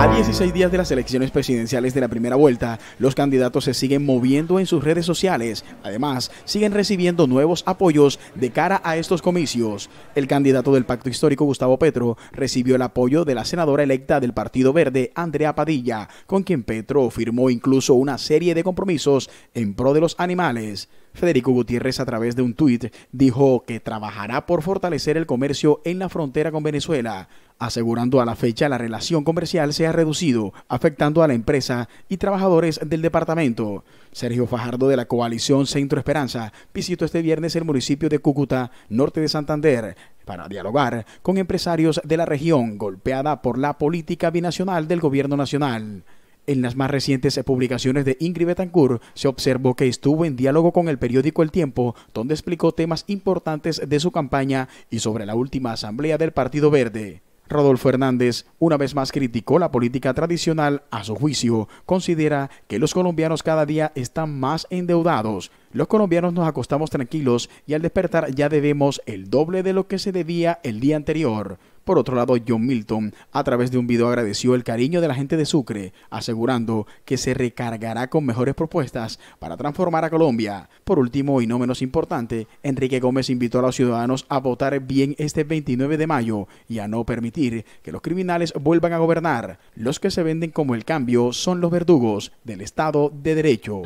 A 16 días de las elecciones presidenciales de la primera vuelta, los candidatos se siguen moviendo en sus redes sociales. Además, siguen recibiendo nuevos apoyos de cara a estos comicios. El candidato del Pacto Histórico, Gustavo Petro, recibió el apoyo de la senadora electa del Partido Verde, Andrea Padilla, con quien Petro firmó incluso una serie de compromisos en pro de los animales. Federico Gutiérrez a través de un tuit dijo que trabajará por fortalecer el comercio en la frontera con Venezuela asegurando a la fecha la relación comercial se ha reducido, afectando a la empresa y trabajadores del departamento. Sergio Fajardo de la coalición Centro Esperanza visitó este viernes el municipio de Cúcuta, norte de Santander, para dialogar con empresarios de la región golpeada por la política binacional del gobierno nacional. En las más recientes publicaciones de Ingrid Betancourt se observó que estuvo en diálogo con el periódico El Tiempo, donde explicó temas importantes de su campaña y sobre la última asamblea del Partido Verde. Rodolfo Hernández una vez más criticó la política tradicional. A su juicio, considera que los colombianos cada día están más endeudados. Los colombianos nos acostamos tranquilos y al despertar ya debemos el doble de lo que se debía el día anterior. Por otro lado, John Milton, a través de un video, agradeció el cariño de la gente de Sucre, asegurando que se recargará con mejores propuestas para transformar a Colombia. Por último y no menos importante, Enrique Gómez invitó a los ciudadanos a votar bien este 29 de mayo y a no permitir que los criminales vuelvan a gobernar. Los que se venden como el cambio son los verdugos del Estado de Derecho.